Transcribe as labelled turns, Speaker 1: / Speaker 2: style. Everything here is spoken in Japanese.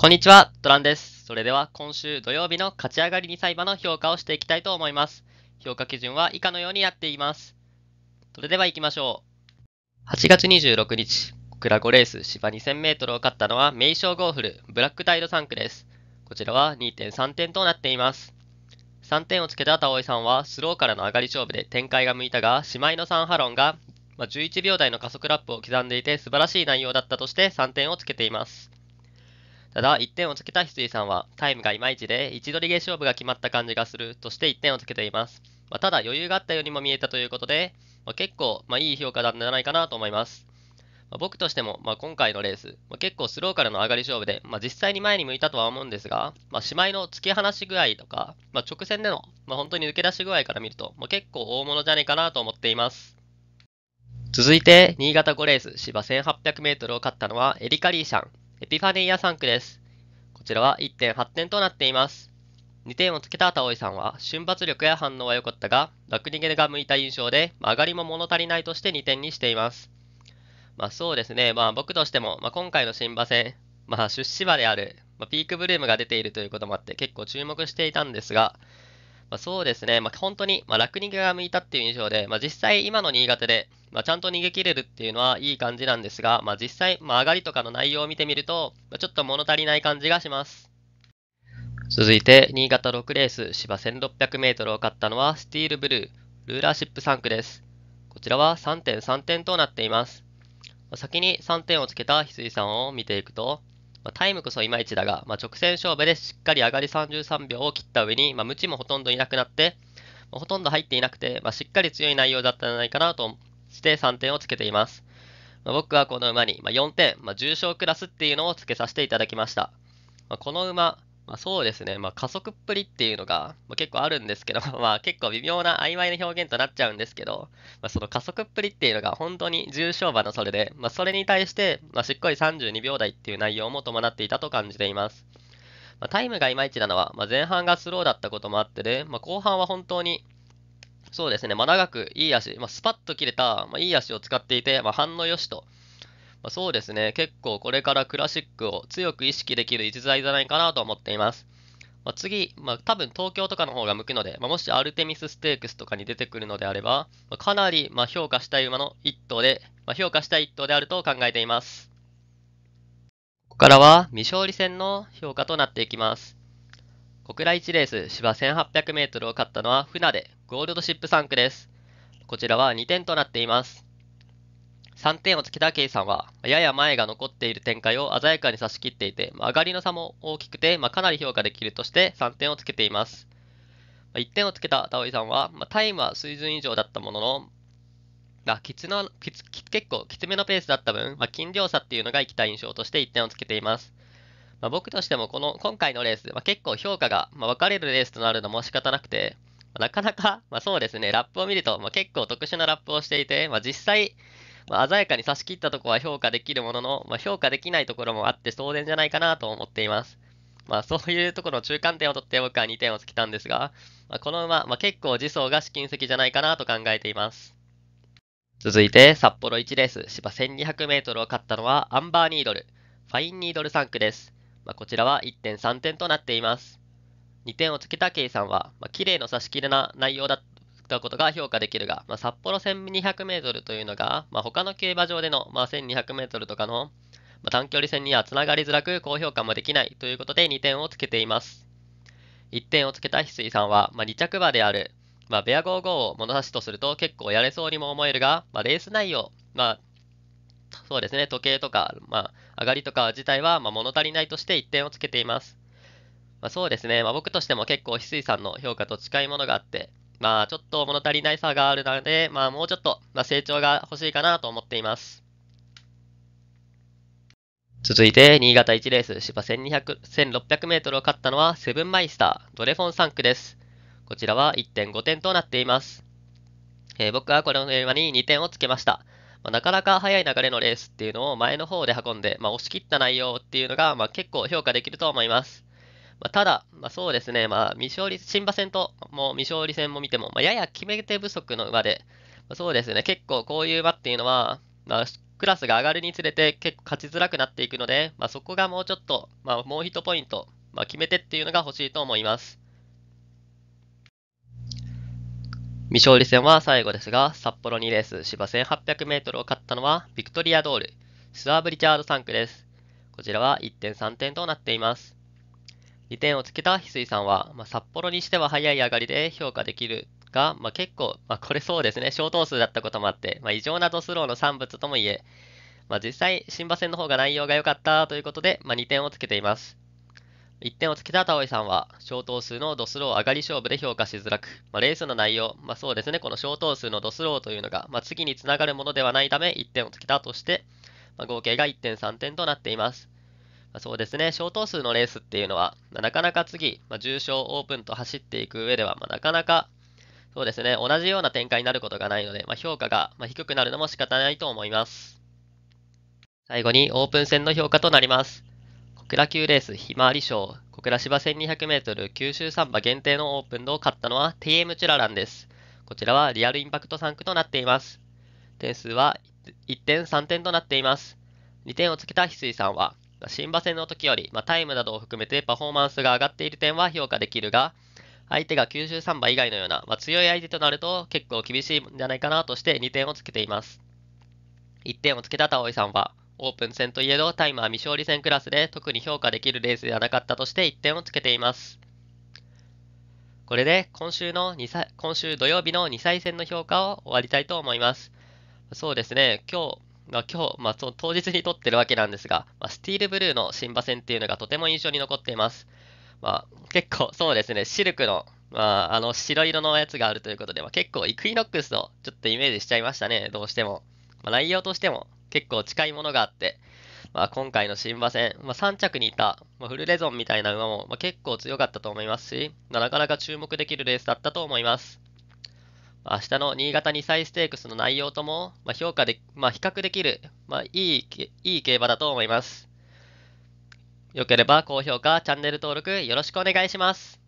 Speaker 1: こんにちは、ドランです。それでは今週土曜日の勝ち上がり2歳馬の評価をしていきたいと思います。評価基準は以下のようになっています。それでは行きましょう。8月26日、クラ5レース芝 2000m を勝ったのは名称ゴーフル、ブラックタイド3区です。こちらは2.3点となっています。3点をつけた田尾さんはスローからの上がり勝負で展開が向いたが、姉妹のサンハロンが11秒台の加速ラップを刻んでいて素晴らしい内容だったとして3点をつけています。ただ、1点をつけた翡翠さんは、タイムがいまいちで、位置取りゲ勝負が決まった感じがするとして1点をつけています。まあ、ただ、余裕があったようにも見えたということで、まあ、結構、まあ、いい評価なんじゃないかなと思います。ま僕としても、まあ、今回のレース、ま結構スローからの上がり勝負で、まあ、実際に前に向いたとは思うんですが、まあ、しまいの突き放し具合とか、ま直線での、ま本当に抜け出し具合から見ると、ま結構大物じゃねえかなと思っています。続いて、新潟5レース芝 1800m を勝ったのはエリカ・リーシャン。エピファニーア3区です。こちらは1.8点となっています。2点をつけた田尾さんは瞬発力や反応は良かったが、楽逃げが向いた印象で、曲がりも物足りないとして2点にしています。まあそうですね、まあ僕としても、まあ、今回の新馬戦、まあ出資馬である、まあ、ピークブルームが出ているということもあって結構注目していたんですが、まあ、そうですね、まあ、本当に、まあ、楽に気が向いたっていう印象で、まあ、実際今の新潟で、まあ、ちゃんと逃げ切れるっていうのはいい感じなんですが、まあ、実際、まあ、上がりとかの内容を見てみると、まあ、ちょっと物足りない感じがします。続いて、新潟6レース芝 1600m を勝ったのはスティールブルー、ルーラーシップ3区です。こちらは3.3点となっています。先に3点をつけた翡翠さんを見ていくと、まあ、タイムこそいまいちだが、まあ、直線勝負でしっかり上がり33秒を切った上に、まあ、ムもほとんどいなくなって、まあ、ほとんど入っていなくて、まあ、しっかり強い内容だったんじゃないかなとして3点をつけています。まあ、僕はこの馬に、まあ、4点、まあ、重賞クラスっていうのをつけさせていただきました。まあ、この馬、まあ、そうですね、まあ、加速っぷりっていうのが、ま結構あるんですけど、まあ、結構微妙な曖昧な表現となっちゃうんですけど、まあ、その加速っぷりっていうのが本当に重症場のそれで、まあ、それに対して、まあ、しっかり32秒台っていう内容も伴っていたと感じています。まあ、タイムがいまいちなのは、まあ、前半がスローだったこともあってで、まあ、後半は本当にそうですね、まあ、長くいい足、まあ、スパッと切れた、まあ、いい足を使っていて、まあ、反応良しとまあ、そうですね、結構これからクラシックを強く意識できる逸材じゃないかなと思っています。まあ、次、まあ、多分東京とかの方が向くので、まあ、もしアルテミスステークスとかに出てくるのであれば、まかなりま評価したい馬の1頭で、ま評価したい1頭であると考えています。ここからは未勝利戦の評価となっていきます。小倉1レース芝 1800m を勝ったのは船でゴールドシップ3区です。こちらは2点となっています。3点をつけたケイさんは、やや前が残っている展開を鮮やかに差し切っていて、上がりの差も大きくて、まかなり評価できるとして3点をつけています。1点をつけたタオさんは、まタイムは水準以上だったものの、まきつのきつ結構きつめのペースだった分、ま筋量差っていうのが生きた印象として1点をつけています。まあ、僕としてもこの今回のレース、まあ、結構評価が、まあ、分かれるレースとなるのも仕方なくて、まなかなか、まそうですね、ラップを見ると、ま結構特殊なラップをしていて、ま実際、まあ、鮮やかに差し切ったところは評価できるものの、まあ、評価できないところもあって当然じゃないかなと思っています。まあ、そういうところの中間点を取って僕は2点をつけたんですが、まあ、この馬、まあ、結構自走が試金石じゃないかなと考えています。続いて札幌1レース芝 1200m を勝ったのはアンバーニードル、ファインニードル3区です。まあ、こちらは1.3点となっています。2点をつけた計算は、まあ、綺麗の差し切れな内容だとうことが評価できるが、まあ、札幌 1200m というのが、まあ、他の競馬場での、まあ、1200m とかの、まあ、短距離戦にはつながりづらく高評価もできないということで2点をつけています。1点をつけた翡翠さんは、まあ、2着馬である、まあ、ベア55を物差しとすると結構やれそうにも思えるが、まあ、レース内容、まあ、そうですね、時計とか、まあ、上がりとか自体は、ま物足りないとして1点をつけています。まそうですね、ま僕としても結構翡翠さんの評価と近いものがあって、まあ、ちょっと物足りない差があるので、まあ、もうちょっと、まあ、成長が欲しいかなと思っています。続いて、新潟1レース芝1200 1600メートルを勝ったのは、セブンマイスター、ドレフォン3区です。こちらは1.5点となっています。えー、僕はこの話に2点をつけました。まあ、なかなか速い流れのレースっていうのを前の方で運んで、まあ、押し切った内容っていうのが、まあ、結構評価できると思います。まあ、ただ、まあ、そうですね、まあ、未勝利、新馬戦とも未勝利戦も見ても、まあ、やや決め手不足の馬で、まあ、そうですね、結構こういう馬っていうのは、まあ、クラスが上がるにつれて結構勝ちづらくなっていくので、まあ、そこがもうちょっと、まあ、もう1ポイント、まあ、決め手っていうのが欲しいと思います。未勝利戦は最後ですが、札幌2レース芝 1800m を勝ったのはビクトリアドール、スワーブ・リチャード3区です。こちらは1.3点となっています。2点をつけた翡翠さんは、まあ、札幌にしては早い上がりで評価できるが、まあ、結構、まあ、これそうですね、小等数だったこともあって、まあ、異常なドスローの産物ともいえ、まあ、実際、新馬戦の方が内容が良かったということで、まあ、2点をつけています。1点をつけた田尾さんは、小等数のドスロー上がり勝負で評価しづらく、まあ、レースの内容、まあ、そうですね、この小等数のドスローというのが、まあ、次につながるものではないため、1点をつけたとして、まあ、合計が1.3点となっています。まそうですね、小等数のレースっていうのは、まなかなか次、ま重賞オープンと走っていく上では、まなかなかそうですね、同じような展開になることがないので、ま評価が低くなるのも仕方ないと思います。最後にオープン戦の評価となります。小倉級レースひまわり賞、小倉芝 1200m 九州サンバ限定のオープンを勝ったのは TM チュラランです。こちらはリアルインパクト3区となっています。点数は1点3点となっています。2点をつけた翡翠さんは、新馬戦の時より、まあ、タイムなどを含めてパフォーマンスが上がっている点は評価できるが、相手が93馬以外のような、まあ、強い相手となると結構厳しいんじゃないかなとして2点をつけています。1点をつけた田尾さんは、オープン戦といえどタイムは未勝利戦クラスで特に評価できるレースではなかったとして1点をつけています。これで今週の2歳今週土曜日の2歳戦の評価を終わりたいと思います。そうですね、今日まあ、今日、まあ、当日に撮ってるわけなんですが、まあ、スティールブルーの新馬戦っていうのがとても印象に残っています。まあ、結構、そうですね、シルクの、まあ、あの白色のやつがあるということで、まあ、結構イクイノックスをちょっとイメージしちゃいましたね、どうしても。まあ、内容としても結構近いものがあって、まあ、今回の新馬戦、まあ、3着にいた、まあ、フルレゾンみたいな馬も、まあ、結構強かったと思いますし、まあ、なかなか注目できるレースだったと思います。明日の新潟2歳ステークスの内容とも、まあ、評価で、まあ、比較できる、まあ、いい、いい競馬だと思います。よければ高評価、チャンネル登録よろしくお願いします。